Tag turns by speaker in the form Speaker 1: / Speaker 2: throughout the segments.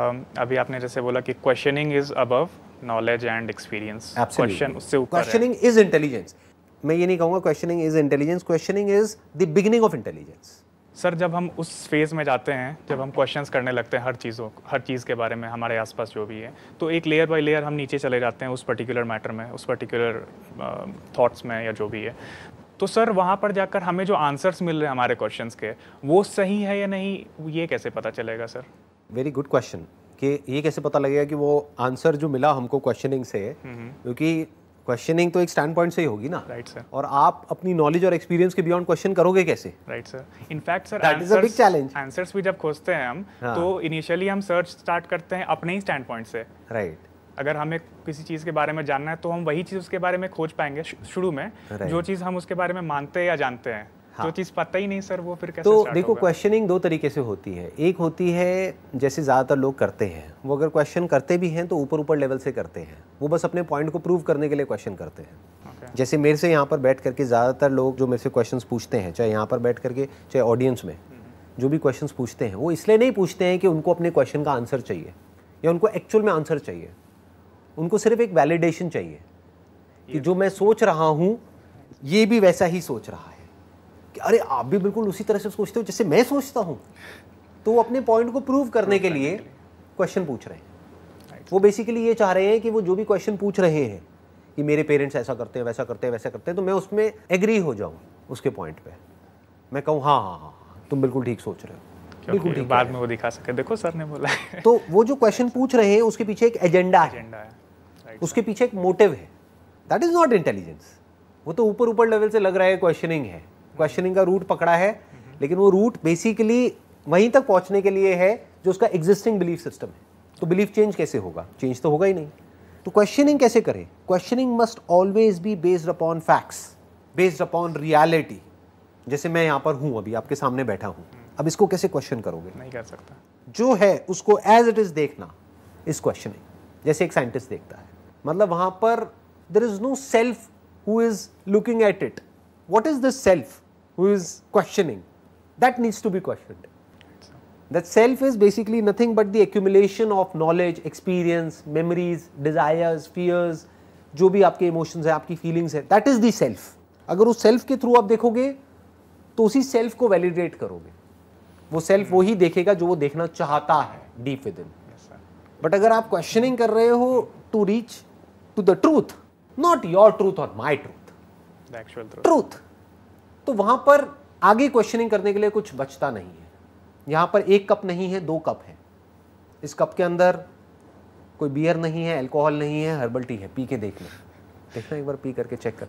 Speaker 1: Um, अभी आपने जैसे बोला कि questioning is above knowledge and experience question उससे
Speaker 2: ऊपर क्वेश्चनिंग इज इंटेलिजेंस मैं ये नहीं कहूँगा questioning is intelligence questioning is the beginning of intelligence
Speaker 1: sir जब हम उस फेज़ में जाते हैं जब हम क्वेश्चंस करने लगते हैं हर चीज़ों हर चीज़ के बारे में हमारे आसपास जो भी है तो एक लेयर बाय लेयर हम नीचे चले जाते हैं उस पर्टिकुलर मैटर में उस पर्टिकुलर थॉट्स uh, में या जो भी है तो सर वहाँ पर जाकर हमें जो आंसर्स मिल रहे हैं हमारे क्वेश्चंस के वो सही है या नहीं ये कैसे पता चलेगा सर
Speaker 2: वेरी गुड क्वेश्चन कि ये कैसे पता लगेगा कि वो आंसर जो मिला हमको क्वेश्चनिंग से क्योंकि क्वेश्चनिंग तो एक स्टैंड पॉइंट से ही होगी ना राइट right, सर और आप अपनी नॉलेज और एक्सपीरियंस के बियॉन्ड क्वेश्चन करोगे कैसे
Speaker 1: right sir in fact sir that is a big challenge answers भी जब खोजते हैं हम हाँ. तो इनिशियली हम सर्च स्टार्ट करते हैं अपने ही स्टैंड पॉइंट से राइट right. अगर हमें किसी चीज़ के बारे में जानना है तो हम वही चीज़ उसके बारे में खोज पाएंगे शुरू में right. जो चीज़ हम उसके बारे में मानते हैं या जानते हैं हाँ। जो चीज़ पता ही नहीं सर वो फिर कैसे तो देखो क्वेश्चनिंग
Speaker 2: दो तरीके से होती है एक होती है जैसे ज़्यादातर लोग करते हैं वो अगर क्वेश्चन करते भी हैं तो ऊपर ऊपर लेवल से करते हैं वो बस अपने पॉइंट को प्रूव करने के लिए क्वेश्चन करते हैं जैसे मेरे से यहाँ पर बैठ करके ज़्यादातर लोग जो मेरे से क्वेश्चन पूछते हैं चाहे यहाँ पर बैठ करके चाहे ऑडियंस में हम्म। जो भी क्वेश्चन पूछते हैं वो इसलिए नहीं पूछते हैं कि उनको अपने क्वेश्चन का आंसर चाहिए या उनको एक्चुअल में आंसर चाहिए उनको सिर्फ एक वैलिडेशन चाहिए कि जो मैं सोच रहा हूँ ये भी वैसा ही सोच रहा है अरे आप भी बिल्कुल उसी तरह से सोचते हो जैसे मैं सोचता हूँ तो वो अपने पॉइंट को प्रूव करने के लिए क्वेश्चन पूछ रहे हैं वो बेसिकली ये चाह रहे हैं कि वो जो भी क्वेश्चन पूछ रहे हैं कि मेरे पेरेंट्स ऐसा करते हैं वैसा करते हैं वैसा करते हैं तो मैं उसमें एग्री हो जाऊँ उसके पॉइंट पर मैं कहूँ हाँ हाँ हाँ तुम बिल्कुल ठीक सोच रहे हो बिल्कुल ठीक
Speaker 1: बाद में वो दिखा सके
Speaker 2: देखो सर ने बोला तो वो जो क्वेश्चन पूछ रहे हैं उसके पीछे एक एजेंडा है। उसके पीछे एक मोटिव है दैट इज नॉट इंटेलिजेंस वो तो ऊपर ऊपर लेवल से लग रहा है क्वेश्चनिंग है क्वेश्चनिंग का रूट पकड़ा है लेकिन वो रूट बेसिकली वहीं तक पहुंचने के लिए है जो उसका एग्जिस्टिंग बिलीफ सिस्टम है तो बिलीफ चेंज कैसे होगा चेंज तो होगा ही नहीं तो क्वेश्चनिंग कैसे करें questioning must always be based upon facts based upon reality जैसे मैं यहाँ पर हूँ अभी आपके सामने बैठा हूँ अब इसको कैसे क्वेश्चन करोगे नहीं कर सकता जो है उसको एज इट इज देखना इस क्वेश्चनिंग जैसे एक साइंटिस्ट देखता है मतलब वहां पर there is no self who is looking at it what is this self who is questioning. That needs to be questioned. That self is basically nothing but the accumulation of knowledge, experience, memories, desires, fears, जो भी आपके emotions हैं आपकी feelings हैं that is the self अगर उस self के through आप देखोगे तो उसी सेल्फ को वैलिडेट करोगे वो सेल्फ वो ही देखेगा जो वो देखना चाहता है डीप विद इन बट अगर आप क्वेश्चनिंग कर रहे हो to reach to the truth not your truth और माई
Speaker 1: ट्रूथ
Speaker 2: ट्रूथ तो वहां पर आगे क्वेश्चनिंग करने के लिए कुछ बचता नहीं है यहाँ पर एक कप नहीं है दो कप है इस कप के अंदर कोई बियर नहीं है अल्कोहल नहीं है हर्बल टी है पी के देख लें देखना एक बार पी करके चेक कर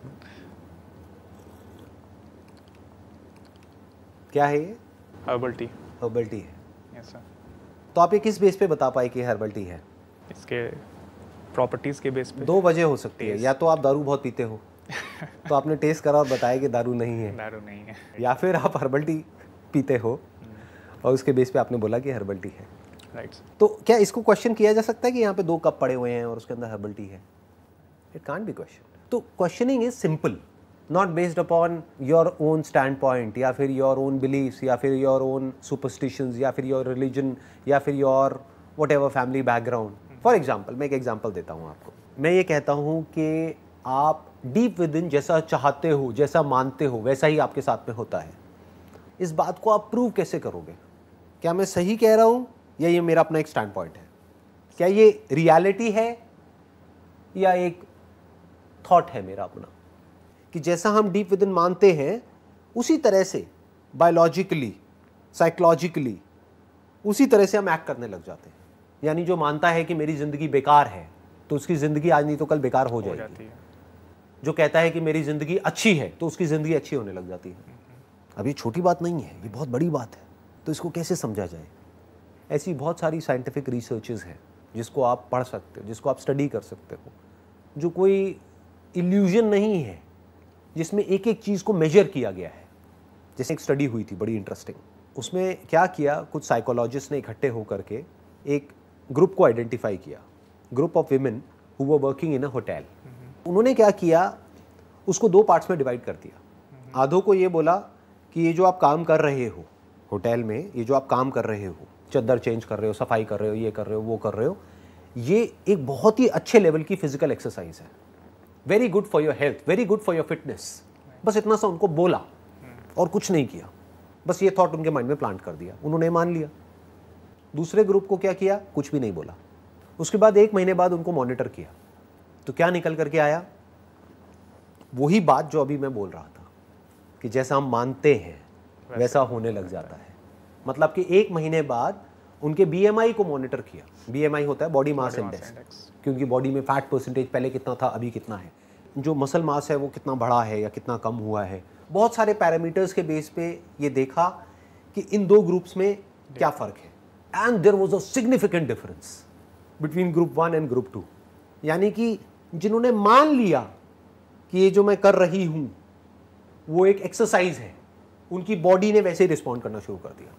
Speaker 2: क्या है ये हर्बल टी हर्बल टी है yes, तो आप ये किस बेस पे बता पाए कि हर्बल टी है इसके प्रॉपर्टीज के बेस पे दो वजह हो सकती है या तो आप दारू बहुत पीते हो तो आपने टेस्ट करा और बताया कि दारू नहीं है दारू नहीं है या फिर आप हर्बल टी पीते हो और उसके बेस पे आपने बोला कि हर्बल टी है राइट right. तो क्या इसको क्वेश्चन किया जा सकता है कि यहाँ पे दो कप पड़े हुए हैं और उसके अंदर हर्बल टी है इट कान बी क्वेश्चन तो questioning is simple not based upon your own stand point या फिर योर ओन बिलीव्स या फिर योर ओन सुपरस्टिशंस या फिर योर रिलीजन या फिर your whatever family background for example मैं एक एग्जाम्पल देता हूँ आपको मैं ये कहता हूँ कि आप डीप विद इन जैसा चाहते हो जैसा मानते हो वैसा ही आपके साथ में होता है इस बात को आप प्रूव कैसे करोगे क्या मैं सही कह रहा हूँ या ये मेरा अपना एक स्टैंड पॉइंट है क्या ये रियलिटी है या एक थॉट है मेरा अपना कि जैसा हम डीप विद इन मानते हैं उसी तरह से बायोलॉजिकली साइकोलॉजिकली उसी तरह से हम एक्ट करने लग जाते हैं यानी जो मानता है कि मेरी ज़िंदगी बेकार है तो उसकी ज़िंदगी आज नहीं तो कल बेकार हो, हो जाएगी जो कहता है कि मेरी ज़िंदगी अच्छी है तो उसकी ज़िंदगी अच्छी होने लग जाती है अब ये छोटी बात नहीं है ये बहुत बड़ी बात है तो इसको कैसे समझा जाए ऐसी बहुत सारी साइंटिफिक रिसर्चेज हैं जिसको आप पढ़ सकते हो जिसको आप स्टडी कर सकते हो जो कोई इल्यूजन नहीं है जिसमें एक एक चीज़ को मेजर किया गया है जैसे एक स्टडी हुई थी बड़ी इंटरेस्टिंग उसमें क्या किया कुछ साइकोलॉजिस्ट ने इकट्ठे होकर के एक ग्रुप को आइडेंटिफाई किया group of women who working in a hotel उन्होंने क्या किया उसको दो पार्ट्स में डिवाइड कर दिया आधो को ये बोला कि ये जो आप काम कर रहे हो होटल में ये जो आप काम कर रहे हो चद्दर चेंज कर रहे हो सफाई कर रहे हो ये कर रहे हो वो कर रहे हो ये एक बहुत ही अच्छे लेवल की फिजिकल एक्सरसाइज है very good for your health very good for your fitness बस इतना सा उनको बोला और कुछ नहीं किया बस ये थॉट उनके माइंड में प्लांट कर दिया उन्होंने मान लिया दूसरे ग्रुप को क्या किया कुछ भी नहीं बोला उसके बाद एक महीने बाद उनको मॉनिटर किया तो क्या निकल करके आया वही बात जो अभी मैं बोल रहा था कि जैसा हम मानते हैं वैसा होने लग जाता है मतलब कि एक महीने बाद उनके बीएमआई को मॉनिटर किया बीएमआई होता है बॉडी मास इंडेक्स क्योंकि बॉडी में फैट परसेंटेज पहले कितना था अभी कितना है जो मसल मास है वो कितना बढ़ा है या कितना कम हुआ है बहुत सारे पैरामीटर्स के बेस पे ये देखा कि इन दो ग्रुप्स में क्या फ़र्क है and there was a significant difference between group one and group two यानी कि जिन्होंने मान लिया कि ये जो मैं कर रही हूं वो एक एक्सरसाइज है उनकी बॉडी ने वैसे ही रिस्पॉन्ड करना शुरू कर दिया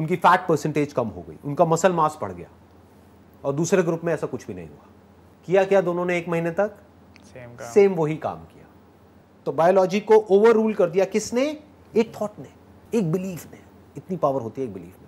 Speaker 2: उनकी फैट परसेंटेज कम हो गई उनका मसल मास बढ़ गया और दूसरे ग्रुप में ऐसा कुछ भी नहीं हुआ किया क्या दोनों ने एक महीने तक
Speaker 1: सेम काम सेम
Speaker 2: वही काम किया तो बायोलॉजी को ओवर रूल कर दिया किसने एक थॉट ने एक बिलीफ ने इतनी पावर होती है एक बिलीफ